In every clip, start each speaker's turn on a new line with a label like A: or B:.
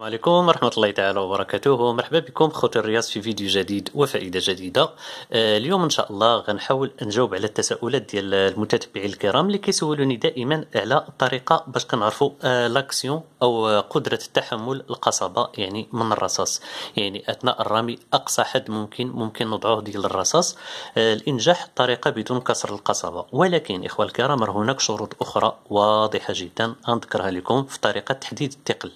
A: السلام عليكم ورحمة الله تعالى وبركاته مرحبا بكم خوت الرياض في فيديو جديد وفائدة جديدة آه، اليوم إن شاء الله غنحاول نجاوب على التساؤلات ديال المتتبعين الكرام اللي كيسولوني دائما على الطريقة باش كنعرفوا لاكسيون آه، أو آه، قدرة تحمل القصبة يعني من الرصاص يعني أثناء الرمي أقصى حد ممكن ممكن نضعوه ديال الرصاص الإنجاح الطريقة بدون كسر القصبة ولكن إخوة الكرام هناك شروط أخرى واضحة جدا أنذكرها لكم في طريقة تحديد الثقل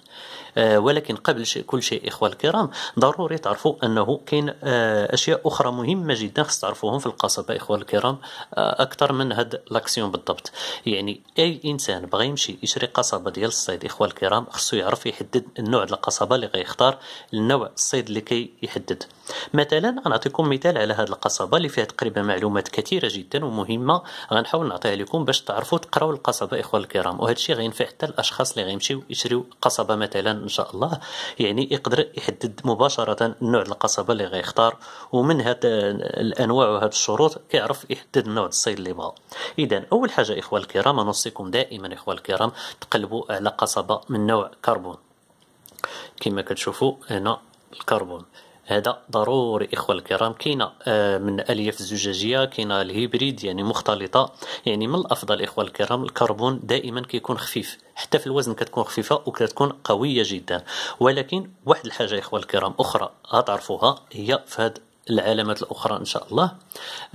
A: ولكن قبل شيء كل شيء إخوة الكرام ضروري تعرفوا أنه كاين آه، أشياء أخرى مهمة جدا خص تعرفوهم في القصبة إخوة الكرام آه، أكثر من هاد لاكسيون بالضبط يعني أي إنسان بغى يمشي يشري قصبة ديال الصيد إخوة الكرام خصو يعرف يحدد النوع ديال القصبة اللي غيختار النوع الصيد اللي كي يحدد مثلا غنعطيكم مثال على هاد القصبة اللي فيها تقريبا معلومات كثيرة جدا ومهمة غنحاول نعطيها لكم باش تعرفوا تقراو القصبة إخوة الكرام وهذا الشيء غينفع حتى الأشخاص اللي غيمشيو يشريو قصبة مثلا إن شاء الله الله يعني يقدر يحدد مباشره نوع القصبه اللي غيختار ومن هاد الانواع وهاد الشروط كيعرف يحدد نوع الصيد اللي بغا اذا اول حاجه اخوه الكرام نوصيكم دائما اخوه الكرام تقلبوا على قصبه من نوع كربون كما كتشوفوا هنا الكربون هذا ضروري إخوة الكرام كاينة آه، من ألياف الزجاجية كاينة الهيبريد يعني مختلطة يعني من الأفضل إخوة الكرام الكربون دائما كيكون خفيف حتى في الوزن كتكون خفيفة وكتكون قوية جدا ولكن واحد الحاجة إخوة الكرام أخرى غتعرفوها هي في هذه العلامات الأخرى إن شاء الله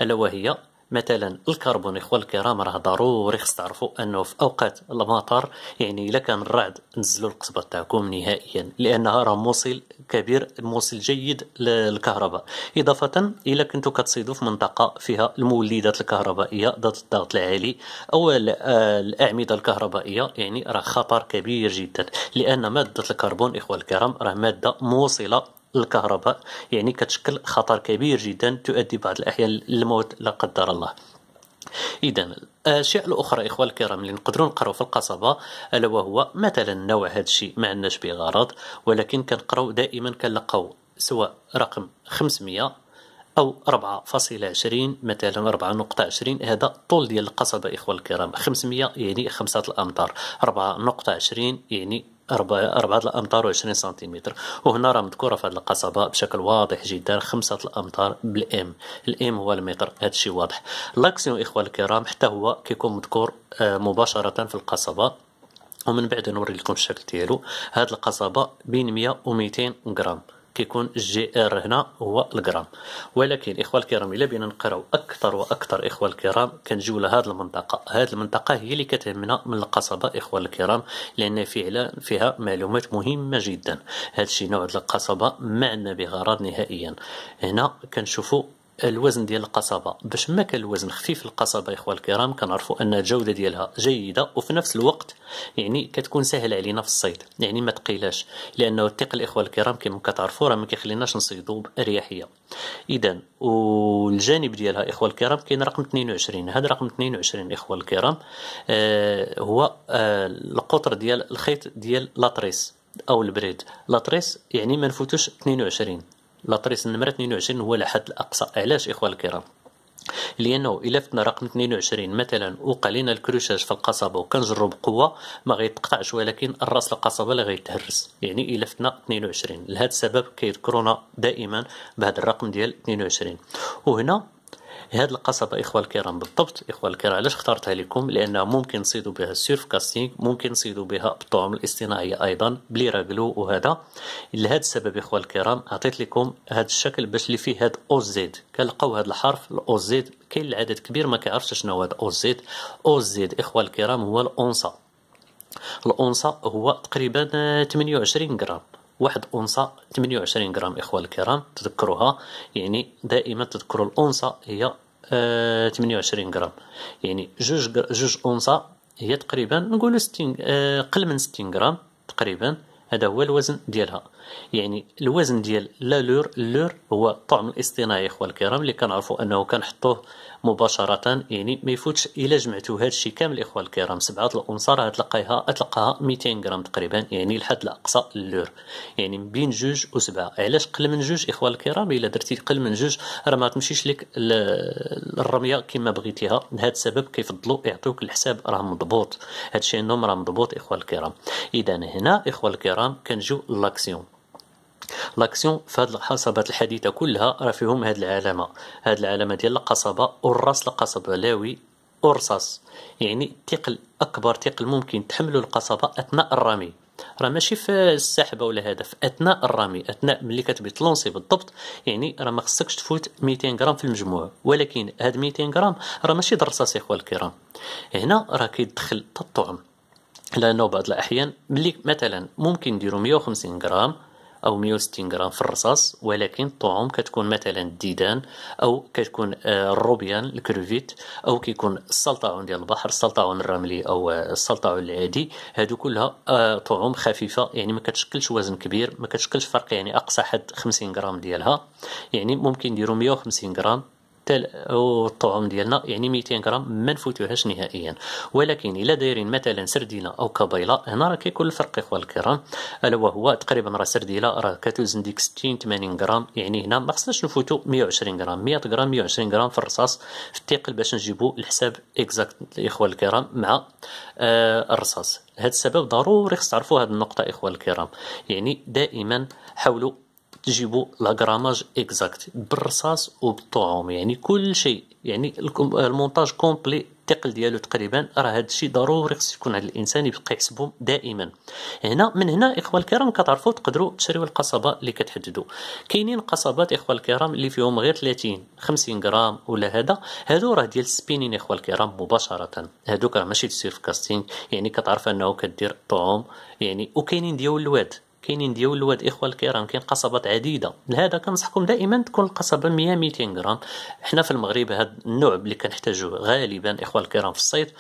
A: ألا وهي مثلا الكربون اخوة الكرام راه ضروري خص تعرفوا انه في اوقات المطر يعني الا كان الرعد نزلوا القصبه تاعكم نهائيا لانها راه موصل كبير موصل جيد للكهرباء اضافه الى كنتو كتصيدوا في منطقه فيها المولدات الكهربائيه ذات الضغط العالي او آه، الاعمده الكهربائيه يعني راه خطر كبير جدا لان ماده الكربون اخوة الكرام راه ماده موصله الكهرباء يعني كتشكل خطر كبير جدا تؤدي بعض الأحيان للموت لا قدر الله اذا الاشياء الاخرى اخوان الكرام اللي نقدروا نقراو في القصبه الا وهو مثلا نوع هذا الشيء ما عندناش به غرض ولكن كنقراو دائما كنلقاو سواء رقم 500 او 4.20 مثلا 4.20 هذا الطول ديال القصبه اخوان الكرام 500 يعني خمسة الامتار 4.20 يعني 4 الامتار و20 سنتيمتر وهنا راه مذكوره في هذه القصبه بشكل واضح جدا خمسه الامتار بالام الام هو المتر هذا الشيء واضح لاكسيون اخوان الكرام حتى هو كيكون مذكور آه، مباشره في القصبه ومن بعد نوري لكم الشكل ديالو هاد القصبه بين 100 و 200 غرام كيكون جي ار هنا هو الجرام ولكن اخوه الكرام الا بينا نقراو اكثر واكثر اخوه الكرام كنجيو لهاد المنطقه هاد المنطقه هي اللي كتهمنا من القصبه اخوه الكرام لان فعلا فيها معلومات مهمه جدا هادشي نوع القصبه ما عندنا به غرض نهائيا هنا كنشوفوا الوزن ديال القصبه باش ما كان الوزن خفيف القصبه اخوان الكرام كنعرفوا ان الجوده ديالها جيده وفي نفس الوقت يعني كتكون سهله علينا في الصيد يعني ما تقيلاش لانه الثقل اخوان الكرام كما كتعرفوا راه ما كيخليناش نصيدوا باريحيه اذا والجانب ديالها اخوان الكرام كاين رقم 22 هذا رقم 22 اخوان الكرام آه هو آه القطر ديال الخيط ديال لاطريس او البريد لاطريس يعني ما نفوتوش 22 لاطريس النمرة 22 هو الحد الأقصى علاش إخوة الكرام لانه الا فتنا رقم 22 مثلا وقع الكروشاج في القصبه وكنجرو بقوه ما غيتقطعش ولكن الراس القصبه اللي غيتهرس يعني الا فتنا 22 لهذا السبب كيذكرونا دائما بهذا الرقم ديال 22 وهنا هذه القصبة إخوة الكرام بالضبط إخوة الكرام علاش اخترتها لكم لأنها ممكن نصيدوا بها السيرف كاستينغ ممكن نصيدوا بها الطعم الاصطناعية أيضا بلي راجلو وهذا لهذا السبب إخوة الكرام عطيت لكم هذا الشكل باش اللي فيه هذا أو زيد كنلقاو هذا الحرف الأو زيد كاين العدد كبير ما كيعرفش شنو هذا أو زيد أو زيد إخوة الكرام هو الأونصة الأونصة هو تقريبا 28 غرام واحد أونصة 28 غرام إخوة الكرام تذكروها يعني دائما تذكروا الأونصة هي 28 آه، غرام يعني جوج جوج أونصة هي تقريبا نقولوا 60 آه، قل من 60 غرام تقريبا هذا هو الوزن ديالها يعني الوزن ديال لا لور لور هو الطعم الاصطناعي اخوان الكرام اللي كنعرفوا انه كنحطوه مباشره يعني ما يفوتش الا جمعتو هذا الشيء كامل اخوان الكرام سبعه الانصار راه تلقايها تلقاها 200 غرام تقريبا يعني الحد الاقصى اللور يعني بين جوج وسبعه علاش قل من جوج اخوان الكرام الا درتي قل من جوج راه ما تمشيش لك الرميه كما بغيتيها لهذا السبب كيفضلوا يعطيوك الحساب راه مضبوط هادشي انهم راه مضبوط اخوان الكرام اذا هنا اخوان الكرام كنجيو لاكسيون لاكسيون في هذه القصبات الحديثه كلها راه فيهم هذه العلامه هذه العلامه ديال القصبه والراس القصبه لاوي ورصاص يعني الثقل اكبر ثقل ممكن تحمله القصبه اثناء الرمي راه ماشي في السحبه ولا هدف اثناء الرمي اثناء ملي كتبي تلونسي بالضبط يعني راه ما خصكش تفوت 200 غرام في المجموع ولكن هاد 200 غرام راه ماشي درصاص اخوان الكرام هنا راه كيدخل الطعم لانه بعض الاحيان ملي مثلا ممكن نديرو 150 غرام او 160 غرام في الرصاص ولكن الطعوم كتكون مثلا الديدان او كتكون آه، الروبيان الكروفيت او كيكون السلطعون ديال البحر السلطعون الرملي او آه، السلطعون العادي هادو كلها آه، طعوم خفيفه يعني ما كتشكلش وزن كبير ما كتشكلش فرق يعني اقصى حد 50 غرام ديالها يعني ممكن نديرو 150 غرام او الطعم ديالنا يعني 200 غرام ما نفوتوهاش نهائيا ولكن الا دايرين مثلا سردينه او كبيله هنا راه كيكون الفرق اخوان الكرام الا وهو تقريبا راه سرديله راه كتوزن ديك 60 80 غرام يعني هنا ما خصناش نفوتوا 120 غرام 100 غرام 120 غرام في الرصاص في الثقل باش نجيبوا الحساب اكزاكت الاخوان الكرام مع آه الرصاص هذا السبب ضروري خص تعرفوا هذه النقطه اخوان الكرام يعني دائما حاولوا تجيبوا لاغراماج اكزاكت بالرصاص وبالطعوم يعني كل شيء يعني المونتاج كومبلي الثقل ديالو تقريبا راه هذا الشيء ضروري خص يكون على الانسان يبقى يحسبهم دائما هنا من هنا اخوه الكرام كتعرفوا تقدروا تشريوا القصبه اللي كتحددوا كاينين قصبات اخوه الكرام اللي فيهم غير 30 50 غرام ولا هذا هادو راه ديال السبينين اخوه الكرام مباشره هادوك راه ماشي تسير في كاستينغ يعني كتعرف انه كدير طعوم يعني وكاينين ديال الواد كاينين ديال الواد اخوه الكرام كاين قصبات عديده لهذا كنصحكم دائما تكون القصبه 100 200 غرام حنا في المغرب هذا النوع اللي كنحتاجوه غالبا اخوه الكرام في الصيد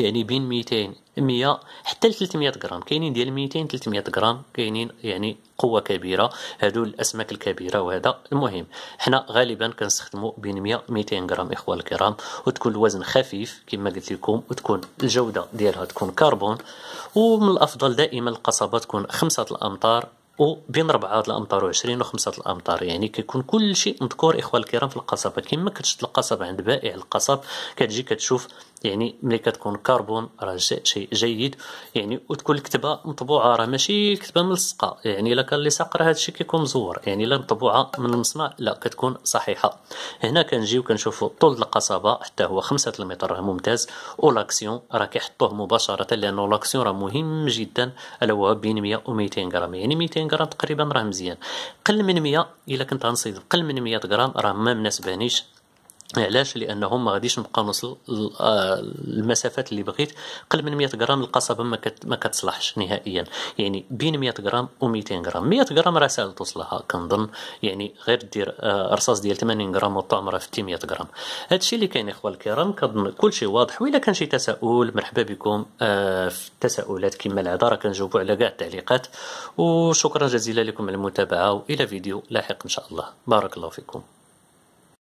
A: يعني بين 200 100 حتى ل 300 غرام كاينين ديال 200 300 غرام كاينين يعني قوه كبيره هادو الاسماك الكبيره وهذا المهم حنا غالبا كنستخدموا بين 100 200 غرام اخوان الكرام وتكون الوزن خفيف كما قلت لكم وتكون الجوده ديالها تكون كربون ومن الافضل دائما القصبه تكون خمسة الامتار وبين 4 الامتار و20 و5 الامتار يعني كيكون كل شيء مذكور اخوان الكرام في القصبه كما كتشد القصبه عند بائع القصب كتجي كتشوف يعني ملي كتكون كربون راه شيء جيد يعني وتكون الكتبه مطبوعه راه ماشي كتبه ملصقه يعني الا كان اللي ساق راه هادشي كيكون مزور يعني لا مطبوعه من المصنع لا كتكون صحيحه هنا كنجيو كنشوفوا طول القصبه حتى هو 5 المتر راه ممتاز ولاكسيون راه كيحطوه مباشره لانه لاكسيون راه مهم جدا الا هو بين 100 و 200 غرام يعني 200 غرام تقريبا راه مزيان قل من 100 الا كنت غنصيد قل من 100 غرام راه ما مناسبانيش علاش لانهم ما غاديش نبقى نوصل آه، المسافات اللي بغيت قل من 100 غرام القصبه ما, كت ما كتصلحش نهائيا يعني بين 100 غرام و 200 غرام 100 غرام راه ساهل توصلها كنظن يعني غير دير آه، رصاص ديال 80 غرام والطعم راه في 100 غرام هادشي اللي كاين اخوان الكرام كنظن كل شيء واضح واذا كان شي تساؤل مرحبا بكم آه، في التساؤلات كما العاده راه كنجاوبوا على كاع التعليقات وشكرا جزيلا لكم على المتابعه والى فيديو لاحق ان شاء الله بارك الله فيكم